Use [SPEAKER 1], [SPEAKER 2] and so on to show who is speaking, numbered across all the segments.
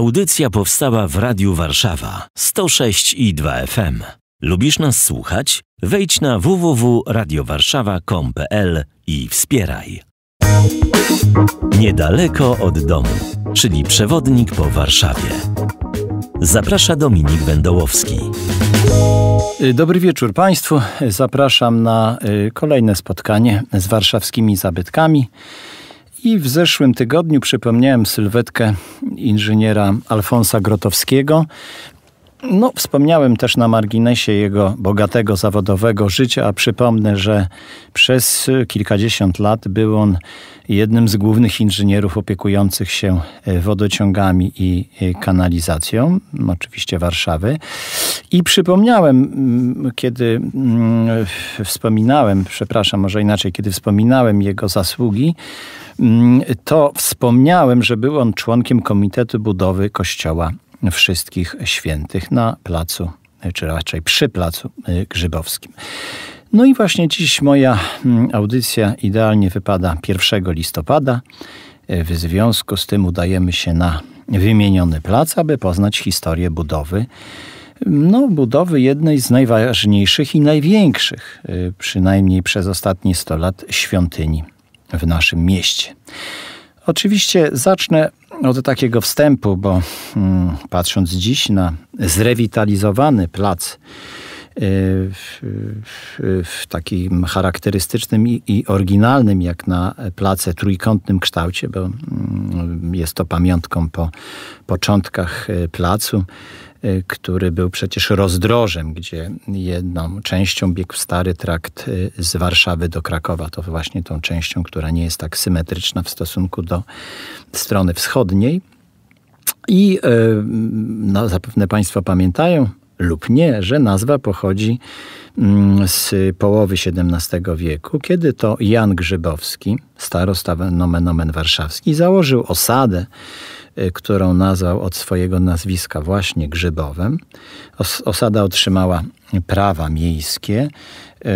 [SPEAKER 1] Audycja powstała w Radiu Warszawa 106 i 2 FM. Lubisz nas słuchać? Wejdź na www.radiowarszawa.com.pl i wspieraj. Niedaleko od domu, czyli przewodnik po Warszawie. Zaprasza Dominik Wendołowski. Y, dobry wieczór Państwu. Zapraszam na y, kolejne spotkanie z warszawskimi zabytkami. I w zeszłym tygodniu przypomniałem sylwetkę inżyniera Alfonsa Grotowskiego. No, wspomniałem też na marginesie jego bogatego zawodowego życia, a przypomnę, że przez kilkadziesiąt lat był on jednym z głównych inżynierów opiekujących się wodociągami i kanalizacją, oczywiście Warszawy. I przypomniałem, mm, kiedy mm, wspominałem, przepraszam, może inaczej, kiedy wspominałem jego zasługi, Mm, to wspomniałem, że był on członkiem Komitetu Budowy Kościoła Wszystkich Świętych na placu, e, czy raczej przy placu e, Grzybowskim. No i właśnie dziś moja mm, audycja idealnie wypada 1 listopada. E, w związku z tym udajemy się na wymieniony plac, aby poznać historię budowy. No, budowy jednej z najważniejszych i największych, przynajmniej przez ostatnie 100 lat, świątyni w naszym mieście. Oczywiście zacznę od takiego wstępu, bo hmm, patrząc dziś na zrewitalizowany plac w, w, takim charakterystycznym i, i, oryginalnym, jak na place, trójkątnym kształcie, bo mm, jest to pamiątką po początkach e, placu, e, który był przecież rozdrożem, gdzie jedną częścią biegł stary trakt e, z Warszawy do Krakowa. To właśnie tą częścią, która nie jest tak symetryczna w stosunku do strony wschodniej. I no, zapewne Państwo pamiętają, lub nie, że nazwa pochodzi mm, z połowy XVII wieku, kiedy to Jan Grzybowski, starosta nomen omen warszawski, założył osadę, y, którą nazwał od swojego nazwiska właśnie Grzybowem. osada otrzymała prawa miejskie, E,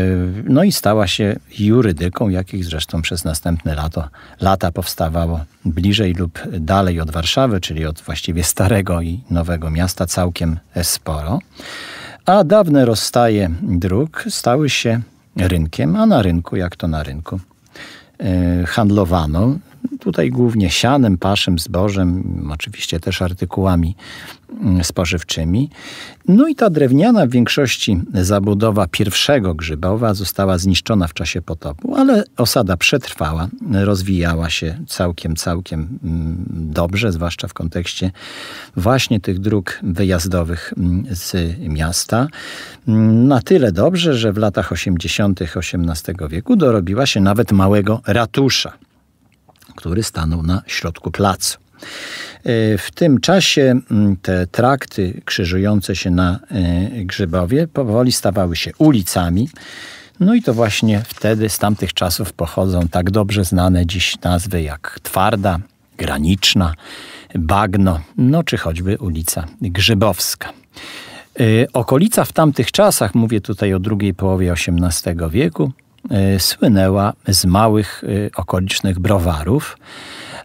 [SPEAKER 1] no i stała się jurydyką, jakich zresztą przez następne lato, lata powstawało bliżej lub dalej od Warszawy, czyli od właściwie starego i nowego miasta całkiem sporo. A dawne rozstaje dróg stały się rynkiem, a na rynku, jak to na rynku, e, handlowano Tutaj głównie sianem, paszem, zbożem, oczywiście też artykułami mm, spożywczymi. No i ta drewniana w większości zabudowa pierwszego grzybowa została zniszczona w czasie potopu, ale osada przetrwała, rozwijała się całkiem, całkiem mm, dobrze, zwłaszcza w kontekście właśnie tych dróg wyjazdowych mm, z miasta. Na tyle dobrze, że w latach 80. XVIII wieku dorobiła się nawet małego ratusza który stanął na środku placu. E, w tym czasie mm, te trakty krzyżujące się na e, Grzybowie powoli stawały się ulicami. No i to właśnie wtedy z tamtych czasów pochodzą tak dobrze znane dziś nazwy jak Twarda, Graniczna, Bagno, no czy choćby ulica Grzybowska. E, okolica w tamtych czasach, mówię tutaj o drugiej połowie XVIII wieku, E, słynęła z małych e, okolicznych browarów,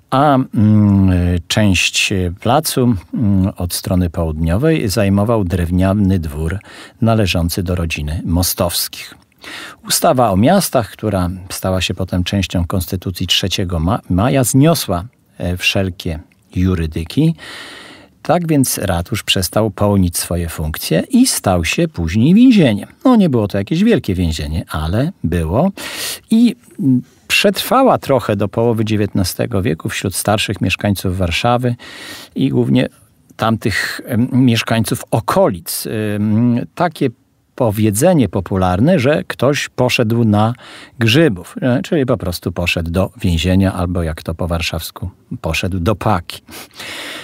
[SPEAKER 1] a mm, część placu mm, od strony południowej zajmował drewniany dwór należący do rodziny Mostowskich. Ustawa o miastach, która stała się potem częścią Konstytucji 3 maja, zniosła e, wszelkie jurydyki. Tak więc ratusz przestał pełnić swoje funkcje i stał się później więzieniem. No nie było to jakieś wielkie więzienie, ale było. I przetrwała trochę do połowy XIX wieku wśród starszych mieszkańców Warszawy i głównie tamtych mieszkańców okolic. Takie powiedzenie popularne, że ktoś poszedł na grzybów, e, czyli po prostu poszedł do więzienia albo jak to po warszawsku, poszedł do paki.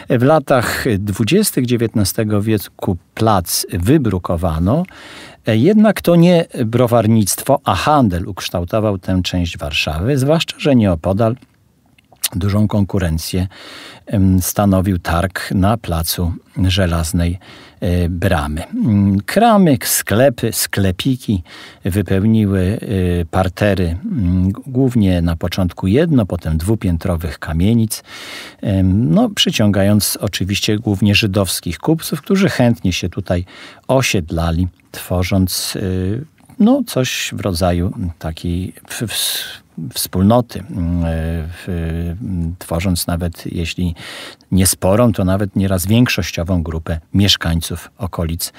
[SPEAKER 1] W latach dwudziestych XIX wieku plac wybrukowano, e, jednak to nie browarnictwo, a handel ukształtował tę część Warszawy, zwłaszcza, że nieopodal dużą konkurencję stanowił targ na placu żelaznej e, bramy. Mm, kramy, sklepy, sklepiki wypełniły e, partery mm, głównie na początku jedno, potem dwupiętrowych kamienic, no, przyciągając oczywiście głównie żydowskich kupców, którzy chętnie się tutaj osiedlali, tworząc e, no, coś w rodzaju takiej wspólnoty, mm, mm, tworząc nawet, jeśli nie sporą, to nawet nieraz większościową grupę mieszkańców okolic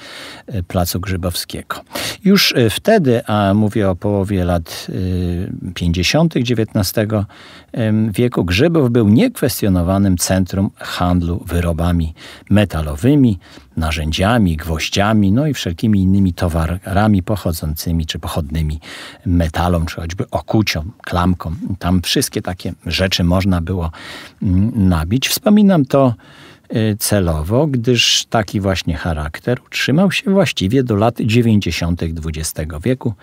[SPEAKER 1] e, Placu Grzybowskiego. Już e, wtedy, a mówię o połowie lat 50. E, XIX wieku Grzybów był niekwestionowanym centrum handlu wyrobami metalowymi, narzędziami, gwoździami, no i wszelkimi innymi towarami pochodzącymi czy pochodnymi metalom, czy choćby okuciom, klamkom. Tam wszystkie takie rzeczy można było mm, nabić. Wspominam to Y, celowo, gdyż taki właśnie charakter utrzymał się właściwie do lat 90. XX wieku.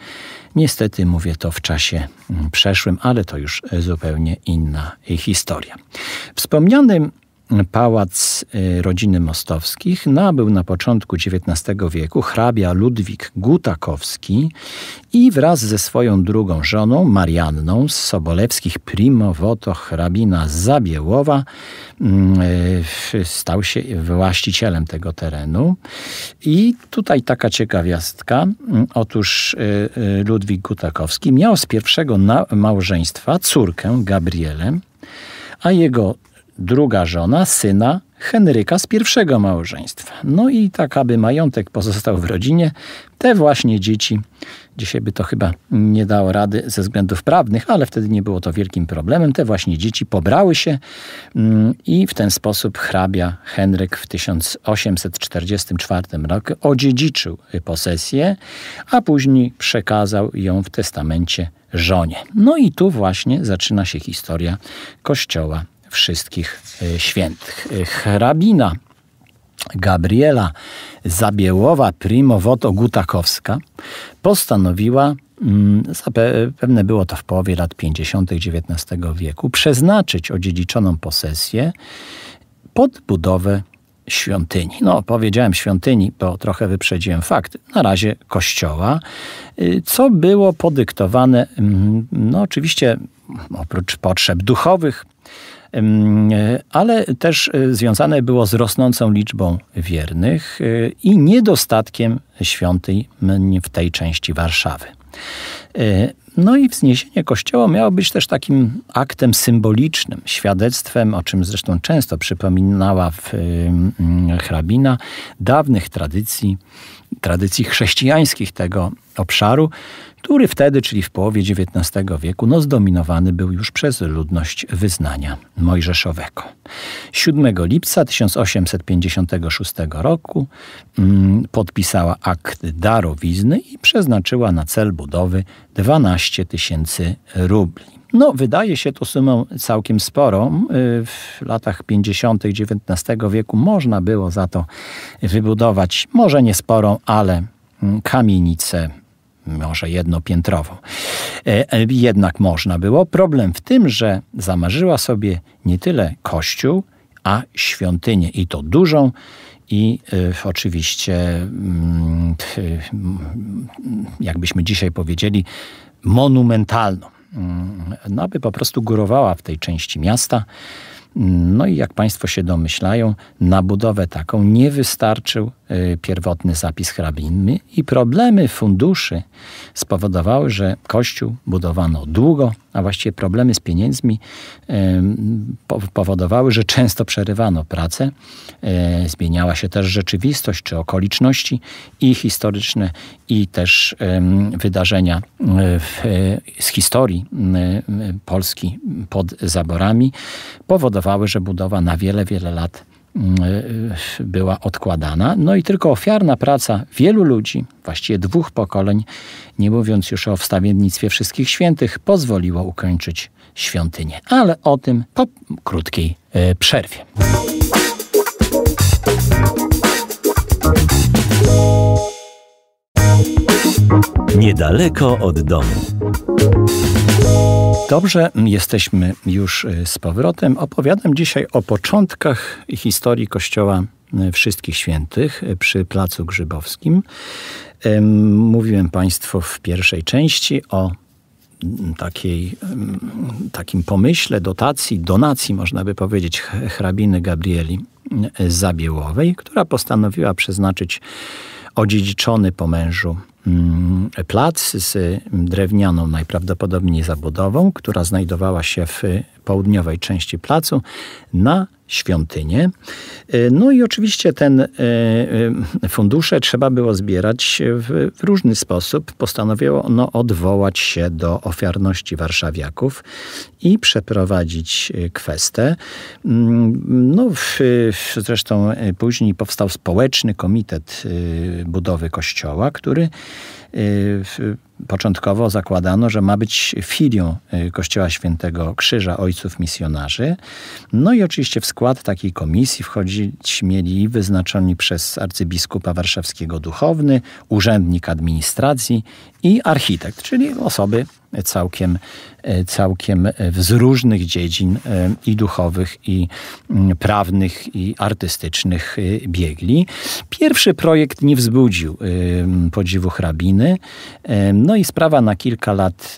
[SPEAKER 1] Niestety mówię to w czasie mm, przeszłym, ale to już y, zupełnie inna y, historia. Wspomnianym pałac y, rodziny Mostowskich nabył na początku XIX wieku hrabia Ludwik Gutakowski i wraz ze swoją drugą żoną Marianną z Sobolewskich Primowoto hrabina Zabiełowa mm, y, stał się właścicielem tego terenu. I tutaj taka ciekawiastka. Otóż y, Ludwik Gutakowski miał z pierwszego małżeństwa córkę Gabrielę, a jego druga żona syna Henryka z pierwszego małżeństwa. No i tak, aby majątek pozostał w rodzinie, te właśnie dzieci, dzisiaj by to chyba nie dało rady ze względów prawnych, ale wtedy nie było to wielkim problemem, te właśnie dzieci pobrały się mm, i w ten sposób hrabia Henryk w 1844 roku odziedziczył posesję, a później przekazał ją w testamencie żonie. No i tu właśnie zaczyna się historia kościoła wszystkich y, świętych. Y, hrabina Gabriela Zabiełowa Primowoto Gutakowska postanowiła, mm, zapewne było to w połowie lat 50. XIX wieku, przeznaczyć odziedziczoną posesję pod budowę świątyni. No, powiedziałem świątyni, bo trochę wyprzedziłem fakt. Na razie kościoła, y, co było podyktowane, mm, no oczywiście oprócz potrzeb duchowych, E, ale też e, związane było z rosnącą liczbą wiernych e, i niedostatkiem świątyń w tej części Warszawy. No i wzniesienie kościoła miało być też takim aktem symbolicznym, świadectwem, o czym zresztą często przypominała w, hrabina, dawnych tradycji, tradycji chrześcijańskich tego obszaru, który wtedy, czyli w połowie XIX wieku, no zdominowany był już przez ludność wyznania mojżeszowego. 7 lipca 1856 roku mm, podpisała akt darowizny i przeznaczyła na cel budowy 12 tysięcy rubli. No, wydaje się to sumą całkiem sporą. Y, w latach 50. XIX wieku można było za to wybudować, może nie sporą, ale mm, kamienicę może jednopiętrową. E, e, jednak można było. Problem w tym, że zamarzyła sobie nie tyle kościół, a świątynię i to dużą, i y, oczywiście, y, y, jakbyśmy dzisiaj powiedzieli, monumentalną. Mm, no, aby po prostu górowała w tej części miasta. No i jak Państwo się domyślają, na budowę taką nie wystarczył y, pierwotny zapis hrabiny i problemy funduszy spowodowały, że kościół budowano długo, a właściwie problemy z pieniędzmi y, powodowały, że często przerywano pracę. Y, zmieniała się też rzeczywistość czy okoliczności i historyczne, i też wydarzenia z historii Polski pod zaborami powodowały, że budowa na wiele, wiele lat mm, e, e, była odkładana. No i tylko ofiarna praca wielu ludzi, właściwie dwóch pokoleń, nie mówiąc już o wstawiennictwie wszystkich świętych, pozwoliło ukończyć świątynię. Ale o tym po krótkiej e, przerwie. Niedaleko od domu. Dobrze, jesteśmy już y, z powrotem. Opowiadam dzisiaj o początkach historii Kościoła y, Wszystkich Świętych y, przy Placu Grzybowskim. Mówiłem Państwu w pierwszej części o mm, takiej, mm, takim pomyśle dotacji, donacji, można by powiedzieć, hrabiny Gabrieli Zabiełowej, która postanowiła przeznaczyć odziedziczony po mężu Mm, plac z drewnianą najprawdopodobniej zabudową, która znajdowała się w południowej części placu, na świątynie. No i oczywiście ten e, e, fundusze trzeba było zbierać w, w różny sposób. Postanowiono no, odwołać się do ofiarności warszawiaków i przeprowadzić e, kwestę. Mm, no, w, zresztą później powstał społeczny komitet budowy kościoła, który Y, początkowo zakładano, że ma być filią y, Kościoła Świętego Krzyża Ojców Misjonarzy. No i oczywiście w skład takiej komisji wchodzić mieli wyznaczoni przez arcybiskupa warszawskiego duchowny, urzędnik administracji i architekt, czyli osoby całkiem, e, całkiem z różnych dziedzin e, i duchowych, i mm, prawnych, i artystycznych e, biegli. Pierwszy projekt nie wzbudził podziwu hrabiny, no i sprawa na kilka lat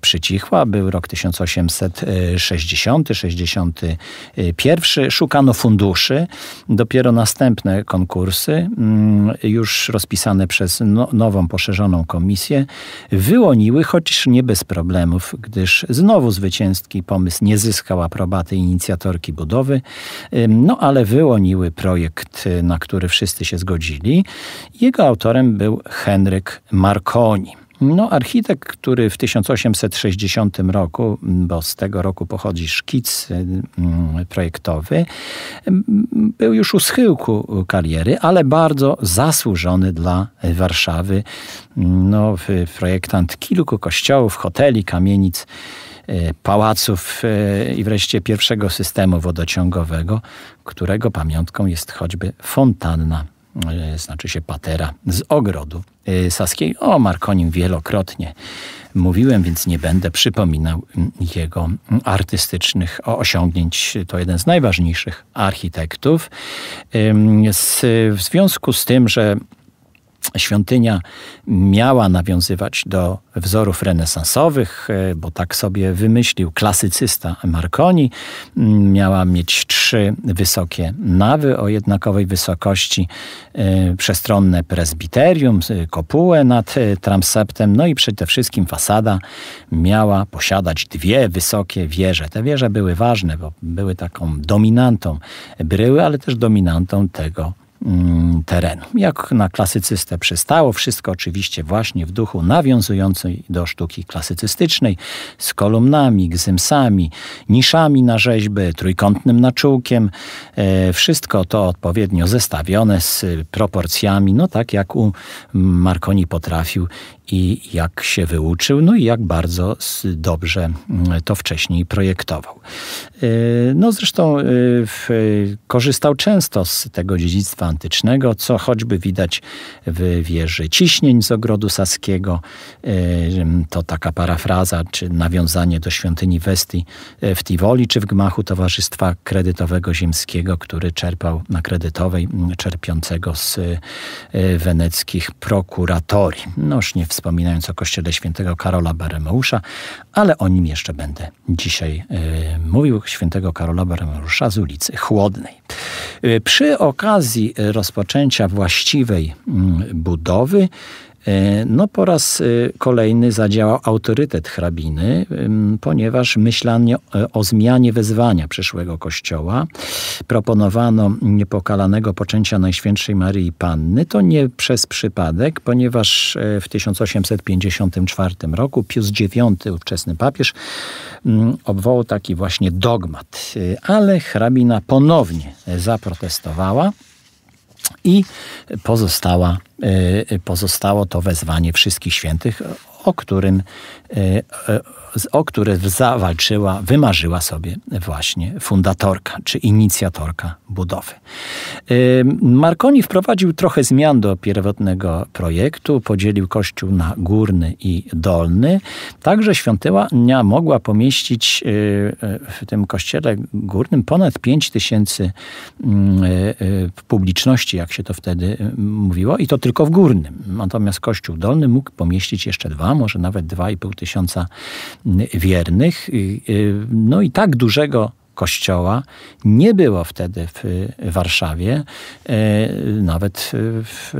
[SPEAKER 1] przycichła. Był rok 1860, 61. Szukano funduszy. Dopiero następne konkursy, mm, już rozpisane przez no, nową, poszerzoną komisję, wyłoniły, chociaż nie bez problemów, gdyż znowu zwycięski pomysł nie zyskał aprobaty inicjatorki budowy, no ale wyłoniły projekt, y, na który wszyscy się zgodzili. Jego autorem był Henryk Marconi. No, architekt, który w 1860 roku, mm, bo z tego roku pochodzi szkic y, mm, projektowy, mm, był już u schyłku kariery, ale bardzo zasłużony dla Warszawy. No, projektant kilku kościołów, hoteli, kamienic y, pałaców y, i wreszcie pierwszego systemu wodociągowego, którego pamiątką jest choćby fontanna E, znaczy się patera, z ogrodu e, saskiej. O Markonim wielokrotnie mówiłem, więc nie będę przypominał mm, jego mm, artystycznych osiągnięć. To jeden z najważniejszych architektów. W związku z tym, że świątynia miała nawiązywać do wzorów renesansowych, e, bo tak sobie wymyślił klasycysta Marconi. Mm, miała mieć trzy wysokie nawy o jednakowej wysokości, e, przestronne prezbiterium, e, kopułę nad transeptem, no i przede wszystkim fasada miała posiadać dwie wysokie wieże. Te wieże były ważne, bo były taką dominantą bryły, ale też dominantą tego Mm, terenu. Jak na klasycystę przystało, wszystko oczywiście właśnie w duchu nawiązującej do sztuki klasycystycznej, z kolumnami, gzymsami, niszami na rzeźby, trójkątnym naczółkiem. E, wszystko to odpowiednio zestawione z proporcjami, no tak jak u Marconi potrafił i jak się wyuczył, no i jak bardzo dobrze mm, to wcześniej projektował. Y, no zresztą y, korzystał często z tego dziedzictwa antycznego, co choćby widać w wieży Ciśnień z Ogrodu Saskiego. Y, to taka parafraza, czy nawiązanie do świątyni Westii w Tivoli, czy w gmachu Towarzystwa Kredytowego Ziemskiego, który czerpał na kredytowej, czerpiącego z weneckich prokuratorii. Noż nie w wspominając o kościele świętego Karola Beremeusza, ale o nim jeszcze będę dzisiaj y, mówił, świętego Karola Beremeusza z ulicy Chłodnej. Y, przy okazji rozpoczęcia właściwej y, budowy E, no po raz e, kolejny zadziałał autorytet hrabiny, ponieważ myślano e, o zmianie wezwania przyszłego kościoła, proponowano niepokalanego poczęcia Najświętszej Maryi Panny, to nie przez przypadek, ponieważ w 1854 roku Pius IX, ówczesny papież, obwołał taki właśnie dogmat. Ale hrabina ponownie zaprotestowała i pozostała, e, pozostało to wezwanie wszystkich świętych, o, którym, e, e, o które zawalczyła, wymarzyła sobie właśnie fundatorka czy inicjatorka budowy. E, Marconi wprowadził trochę zmian do pierwotnego projektu, podzielił kościół na górny i dolny. Także świątynia mogła pomieścić w tym kościele górnym ponad 5 tysięcy mm, publiczności, jak się to wtedy mówiło, i to tylko w górnym. Natomiast kościół dolny mógł pomieścić jeszcze dwa może nawet 2,5 tysiąca wiernych. Y, no i tak dużego kościoła nie było wtedy w Warszawie, e, nawet w,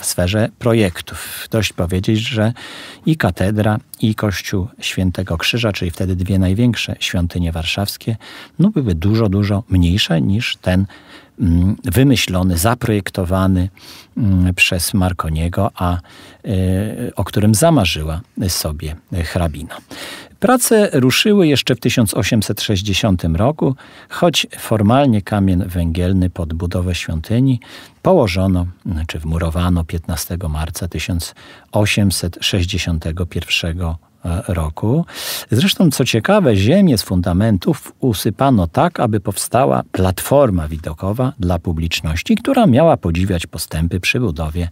[SPEAKER 1] w, sferze projektów. Dość powiedzieć, że i katedra, i kościół Świętego Krzyża, czyli wtedy dwie największe świątynie warszawskie, no były dużo, dużo mniejsze niż ten mm, wymyślony, zaprojektowany mm, przez Marconiego, a e, o którym zamarzyła sobie hrabina. Prace ruszyły jeszcze w 1860 roku, choć formalnie kamień węgielny pod budowę świątyni położono czy znaczy wmurowano 15 marca 1861 roku. Zresztą, co ciekawe, ziemię z fundamentów usypano tak, aby powstała platforma widokowa dla publiczności, która miała podziwiać postępy przy budowie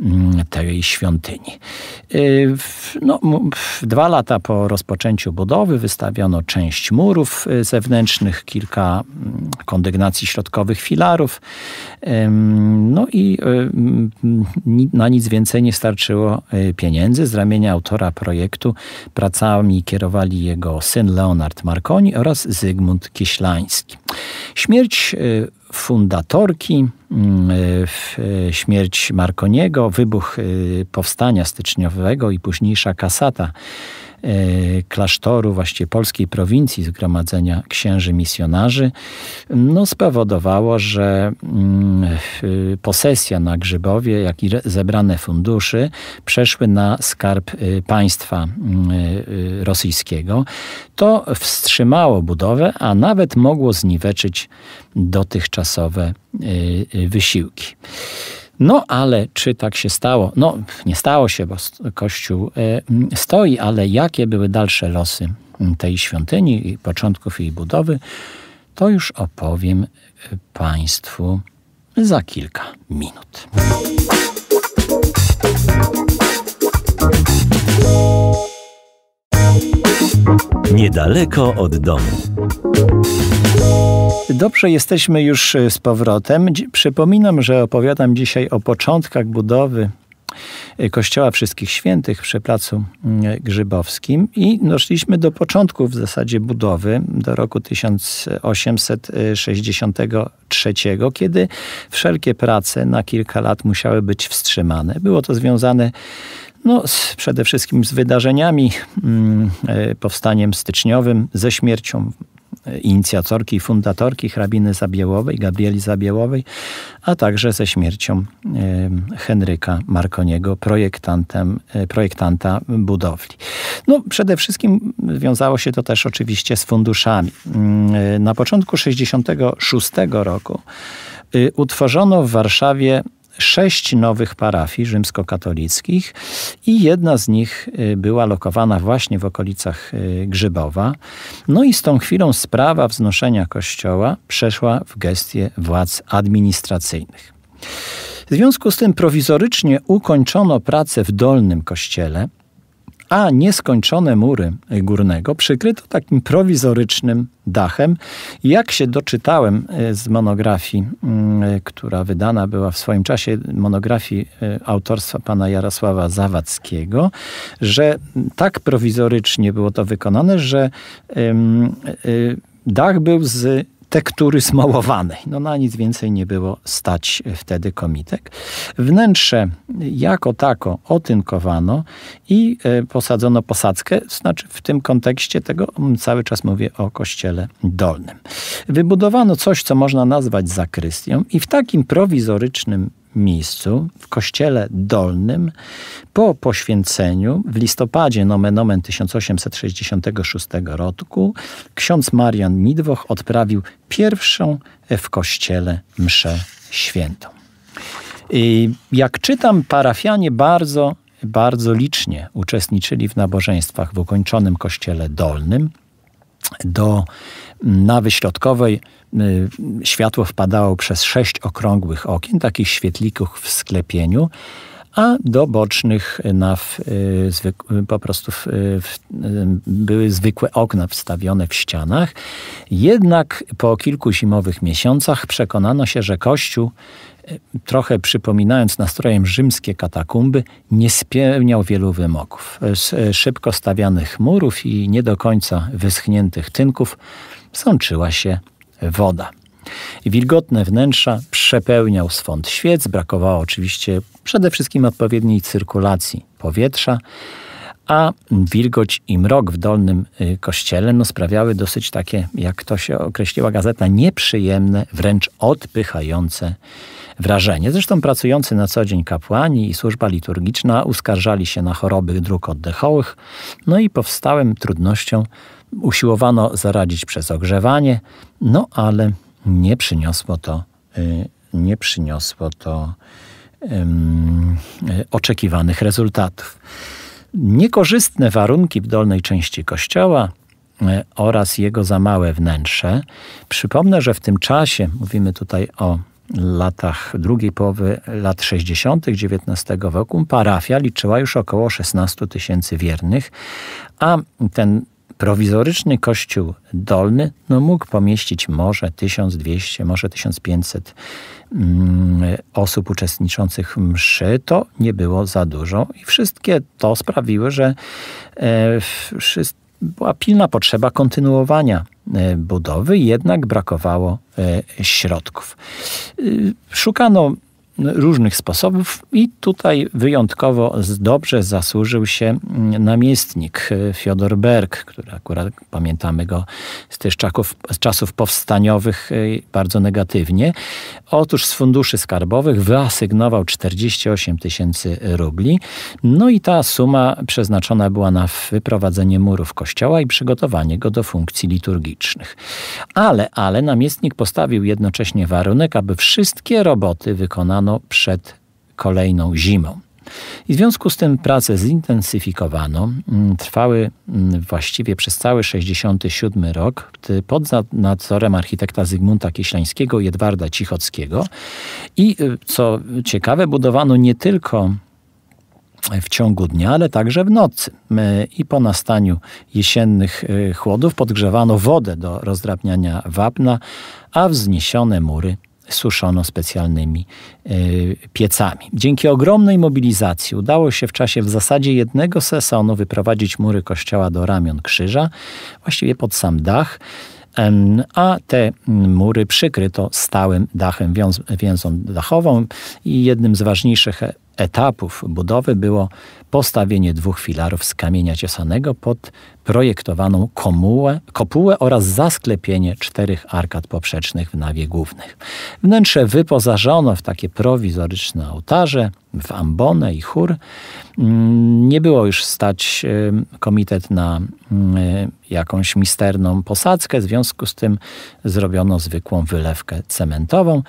[SPEAKER 1] mm, tej świątyni. Y, no, dwa lata po rozpoczęciu budowy wystawiono część murów y, zewnętrznych, kilka mm, kondygnacji środkowych filarów. No i y, na nic więcej nie starczyło pieniędzy. Z ramienia autora projektu Pracami kierowali jego syn Leonard Marconi oraz Zygmunt Kieślański. Śmierć y, fundatorki, y, y, śmierć Marconiego, wybuch powstania styczniowego i późniejsza kasata E, klasztoru, właściwie polskiej prowincji, zgromadzenia księży misjonarzy, no, spowodowało, że mm, posesja na Grzybowie, jak i zebrane fundusze przeszły na skarb y, państwa mm, y, rosyjskiego. To wstrzymało budowę, a nawet mogło zniweczyć dotychczasowe y, wysiłki. No ale czy tak się stało? No nie stało się, bo kościół e, stoi, ale jakie były dalsze losy tej świątyni i początków jej budowy, to już opowiem e, Państwu za kilka minut. Niedaleko od domu. Dobrze, jesteśmy już e, z powrotem. Przypominam, że opowiadam dzisiaj o początkach budowy e, Kościoła Wszystkich Świętych przy Placu mm, Grzybowskim i doszliśmy do początków w zasadzie budowy do roku 1863, kiedy wszelkie prace na kilka lat musiały być wstrzymane. Było to związane no, z, przede wszystkim z wydarzeniami, mm, e, powstaniem styczniowym, ze śmiercią inicjatorki i fundatorki hrabiny Zabiełowej, Gabrieli Zabiełowej, a także ze śmiercią Henryka Marconiego, projektantem, e, projektanta budowli. No, przede wszystkim wiązało się to też oczywiście z funduszami. Mm, e, na początku 1966 roku y, utworzono w Warszawie sześć nowych parafii rzymskokatolickich i jedna z nich y, była lokowana właśnie w okolicach y, Grzybowa. No i z tą chwilą sprawa wznoszenia kościoła przeszła w gestie władz administracyjnych. W związku z tym prowizorycznie ukończono pracę w dolnym kościele, a nieskończone mury górnego przykryto takim prowizorycznym dachem. Jak się doczytałem e, z monografii, mm, e, która wydana była w swoim czasie, monografii e, autorstwa pana Jarosława Zawadzkiego, że tak prowizorycznie było to wykonane, że dach był z tektury smałowanej. No na nic więcej nie było stać wtedy komitek. Wnętrze jako tako otynkowano i e, posadzono posadzkę, znaczy w tym kontekście tego cały czas mówię o kościele dolnym. Wybudowano coś, co można nazwać zakrystią i w takim prowizorycznym miejscu, w kościele dolnym, po poświęceniu w listopadzie nomen omen 1866 roku ksiądz Marian Nidwoch odprawił pierwszą w kościele mszę świętą. I jak czytam, parafianie bardzo, bardzo licznie uczestniczyli w nabożeństwach w ukończonym kościele dolnym do na Wyśrodkowej y, światło wpadało przez sześć okrągłych okien, takich świetlików w sklepieniu, a do bocznych na y, y, po prostu były zwykłe okna wstawione w ścianach. Jednak po kilku zimowych miesiącach przekonano się, że kościół trochę przypominając nastrojem rzymskie katakumby, nie spełniał wielu wymogów. Z szybko stawianych murów i nie do końca wyschniętych tynków sączyła się woda. Wilgotne wnętrza przepełniał swąd świec, brakowało oczywiście przede wszystkim odpowiedniej cyrkulacji powietrza, a wilgoć i mrok w dolnym y, kościele no, sprawiały dosyć takie, jak to się określiła gazeta, nieprzyjemne, wręcz odpychające wrażenie. Zresztą pracujący na co dzień kapłani i służba liturgiczna uskarżali się na choroby dróg oddechowych, no i powstałym trudnościom Usiłowano zaradzić przez ogrzewanie, no ale nie przyniosło to, y, nie przyniosło to um, oczekiwanych rezultatów. Niekorzystne warunki w dolnej części kościoła y, oraz jego za małe wnętrze. Przypomnę, że w tym czasie, mówimy tutaj o latach drugiej połowy lat 60. XIX wieku parafia liczyła już około 16 tysięcy wiernych, a ten prowizoryczny kościół dolny no, mógł pomieścić może 1200, może 1500 mm, osób uczestniczących w mszy. To nie było za dużo i wszystkie to sprawiły, że e, była pilna potrzeba kontynuowania e, budowy, jednak brakowało e, środków. Y, szukano różnych sposobów i tutaj wyjątkowo dobrze zasłużył się mm, namiestnik e, Fiodor Berg, który akurat pamiętamy go z tych czaków, z czasów powstaniowych e, bardzo negatywnie. Otóż z funduszy skarbowych wyasygnował 48 tysięcy rubli. No i ta suma przeznaczona była na wyprowadzenie murów kościoła i przygotowanie go do funkcji liturgicznych. Ale, ale namiestnik postawił jednocześnie warunek, aby wszystkie roboty wykonano rano przed kolejną zimą. I w związku z tym prace zintensyfikowano. Mm, trwały mm, właściwie przez cały 67 rok pod nadzorem architekta Zygmunta Kieślańskiego i Edwarda Cichockiego. I y, co ciekawe, budowano nie tylko w ciągu dnia, ale także w nocy. I po nastaniu jesiennych y, chłodów podgrzewano wodę do rozdrabniania wapna, a wzniesione mury suszono specjalnymi e, piecami. Dzięki ogromnej mobilizacji udało się w czasie w zasadzie jednego sezonu wyprowadzić mury kościoła do ramion krzyża, właściwie pod sam dach a te mury przykryto stałym dachem, więzą dachową i jednym z ważniejszych e, etapów budowy było postawienie dwóch filarów z kamienia ciesanego pod projektowaną komułę, kopułę oraz zasklepienie czterech arkad poprzecznych w nawie głównych. Wnętrze wyposażono w takie prowizoryczne ołtarze, w ambonę i chór. Mm, nie było już stać komitet na mm, e, jakąś misterną posadzkę, w związku z tym zrobiono zwykłą wylewkę cementową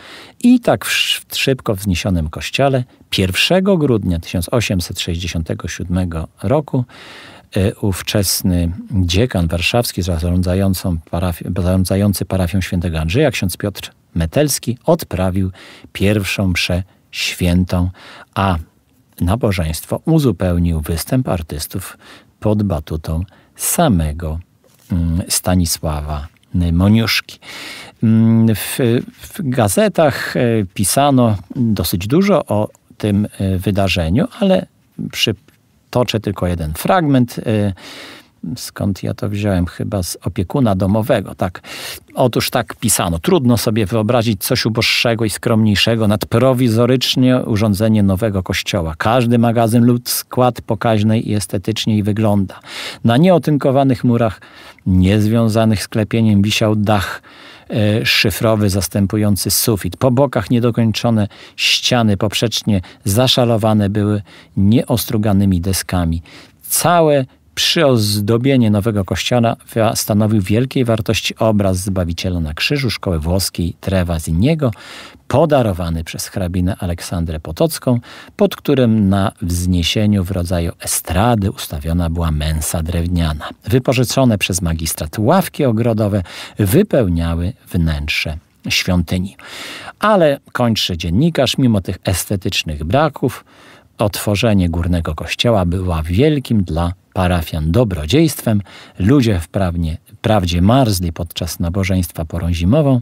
[SPEAKER 1] i tak w szybko wzniesionym kościele pierwszego grudnia 1867 roku e, ówczesny dziekan warszawski zarządzający parafią świętego Andrzeja, ksiądz Piotr Metelski, odprawił pierwszą mszę świętą, a nabożeństwo uzupełnił występ artystów pod batutą samego mm, Stanisława Moniuszki. Mm, w, w gazetach e, pisano dosyć dużo o tym e, wydarzeniu, ale przytoczę tylko jeden fragment. E, skąd ja to wziąłem? Chyba z opiekuna domowego, tak. Otóż tak pisano. Trudno sobie wyobrazić coś uboższego i skromniejszego nad prowizorycznie urządzenie nowego kościoła. Każdy magazyn lub skład pokaźnej i estetycznie i wygląda. Na nieotynkowanych murach, niezwiązanych sklepieniem, wisiał dach E, szyfrowy zastępujący sufit. Po bokach niedokończone ściany poprzecznie zaszalowane były nieostruganymi deskami. Całe Przyozdobienie nowego kościoła stanowił wielkiej wartości obraz Zbawiciela na krzyżu szkoły włoskiej niego, podarowany przez hrabinę Aleksandrę Potocką, pod którym na wzniesieniu w rodzaju estrady ustawiona była mensa drewniana. Wypożyczone przez magistrat ławki ogrodowe wypełniały wnętrze świątyni. Ale kończy dziennikarz, mimo tych estetycznych braków, Otworzenie górnego kościoła była wielkim dla parafian dobrodziejstwem. Ludzie wprawnie, wprawdzie marzli podczas nabożeństwa porą zimową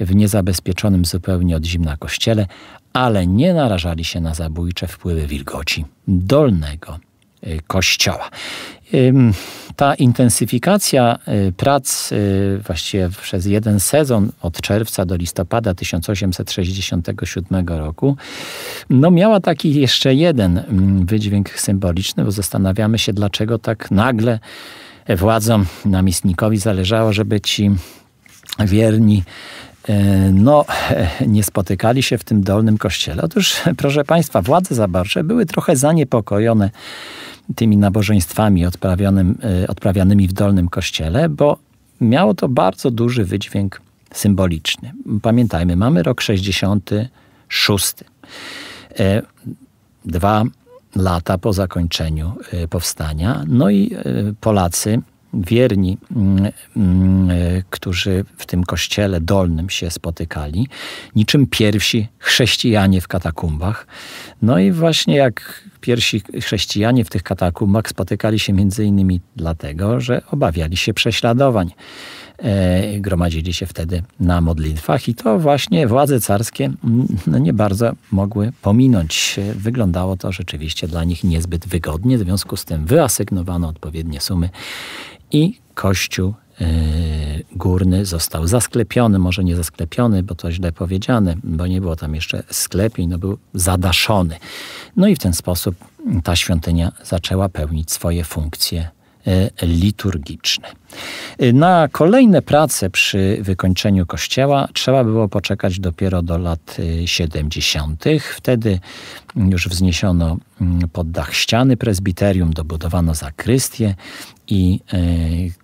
[SPEAKER 1] w niezabezpieczonym zupełnie od zimna kościele, ale nie narażali się na zabójcze wpływy wilgoci dolnego Y, Kościoła. Ta intensyfikacja y, prac y, właściwie przez jeden sezon od czerwca do listopada 1867 roku no miała taki jeszcze jeden wydźwięk symboliczny, bo zastanawiamy się dlaczego tak nagle władzom, namiestnikowi zależało, żeby ci wierni E, no, nie spotykali się w tym dolnym kościele. Otóż, proszę Państwa, władze zaborcze były trochę zaniepokojone tymi nabożeństwami e, odprawianymi w dolnym kościele, bo miało to bardzo duży wydźwięk symboliczny. Pamiętajmy, mamy rok 66. E, dwa lata po zakończeniu powstania. No i Polacy wierni, mm, mm, e, którzy w tym kościele dolnym się spotykali, niczym pierwsi chrześcijanie w katakumbach. No i właśnie jak pierwsi chrześcijanie w tych katakumbach spotykali się między innymi dlatego, że obawiali się prześladowań. E, gromadzili się wtedy na modlitwach, i to właśnie władze carskie mm, no nie bardzo mogły pominąć. Wyglądało to rzeczywiście dla nich niezbyt wygodnie, w związku z tym wyasygnowano odpowiednie sumy i Kościół e, górny został zasklepiony, może nie zasklepiony, bo to źle powiedziane, bo nie było tam jeszcze sklepień, no był zadaszony. No i w ten sposób ta świątynia zaczęła pełnić swoje funkcje e, liturgiczne. E, na kolejne prace przy wykończeniu kościoła trzeba było poczekać dopiero do lat 70. Wtedy już wzniesiono mm, pod dach ściany prezbiterium, dobudowano zakrystię i e,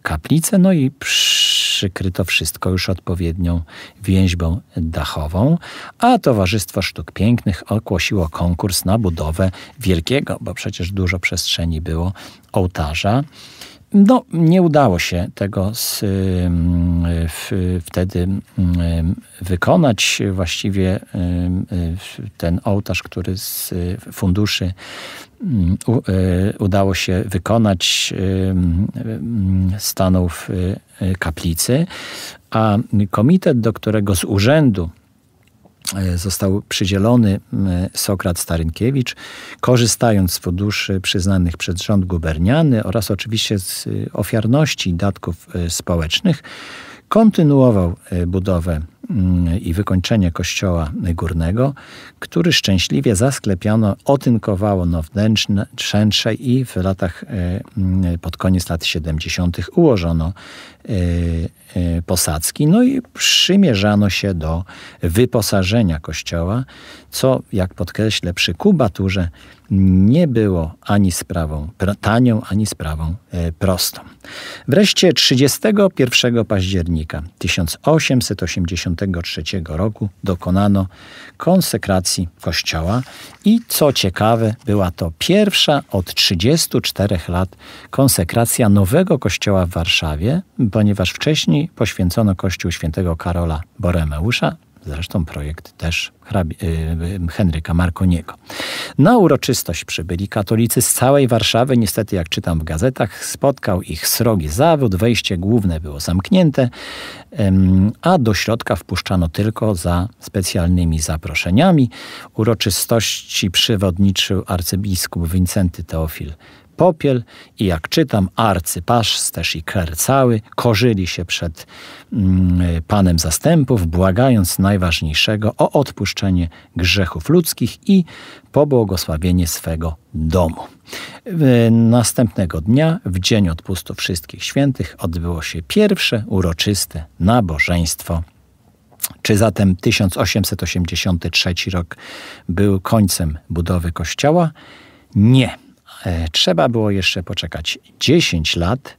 [SPEAKER 1] kaplicę, no i przykryto wszystko już odpowiednią więźbą dachową, a Towarzystwo Sztuk Pięknych ogłosiło konkurs na budowę wielkiego, bo przecież dużo przestrzeni było, ołtarza. No, nie udało się tego z, y, y, w, wtedy y, wykonać. Właściwie ten ołtarz, który z funduszy u, udało się wykonać, stanął w kaplicy, a komitet, do którego z urzędu E, został przydzielony Sokrat Starynkiewicz, korzystając z funduszy przyznanych przez rząd guberniany oraz oczywiście z e, ofiarności datków e, społecznych, kontynuował budowę Mm, i wykończenie kościoła górnego, który szczęśliwie zasklepiono, otynkowało na wnętrze i w latach, e, mm, pod koniec lat 70. ułożono e, e, posadzki. No i przymierzano się do wyposażenia kościoła, co, jak podkreślę, przy kubaturze nie było ani sprawą tanią, ani sprawą e, prostą. Wreszcie 31 października 1883 roku dokonano konsekracji kościoła i co ciekawe, była to pierwsza od 34 lat konsekracja nowego kościoła w Warszawie, ponieważ wcześniej poświęcono kościół świętego Karola Boremeusza Zresztą projekt też y, y, Henryka Marconiego. Na uroczystość przybyli katolicy z całej Warszawy. Niestety, jak czytam w gazetach, spotkał ich srogi zawód. Wejście główne było zamknięte, a do środka wpuszczano tylko za specjalnymi zaproszeniami. Uroczystości przewodniczył arcybiskup Wincenty Teofil popiel i jak czytam, też i kler cały korzyli się przed mm, Panem Zastępów, błagając najważniejszego o odpuszczenie grzechów ludzkich i pobłogosławienie swego domu. Następnego dnia, w Dzień Odpustu Wszystkich Świętych, odbyło się pierwsze uroczyste nabożeństwo czy zatem 1883 rok był końcem budowy kościoła? Nie. E, trzeba było jeszcze poczekać 10 lat,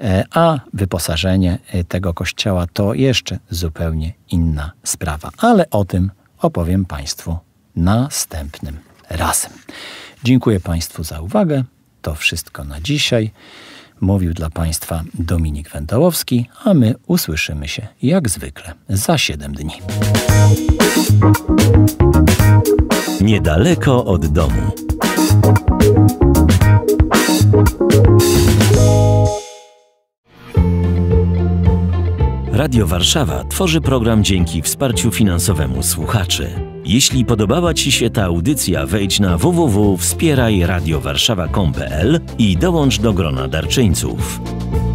[SPEAKER 1] e, a wyposażenie e, tego kościoła to jeszcze zupełnie inna sprawa. Ale o tym opowiem Państwu następnym razem. Dziękuję Państwu za uwagę. To wszystko na dzisiaj. Mówił dla Państwa Dominik Wendołowski, a my usłyszymy się jak zwykle za 7 dni. Niedaleko od domu. Radio Warszawa tworzy program dzięki wsparciu finansowemu słuchaczy. Jeśli podobała Ci się ta audycja, wejdź na www.wspierajradiowarszawa.pl i dołącz do grona darczyńców.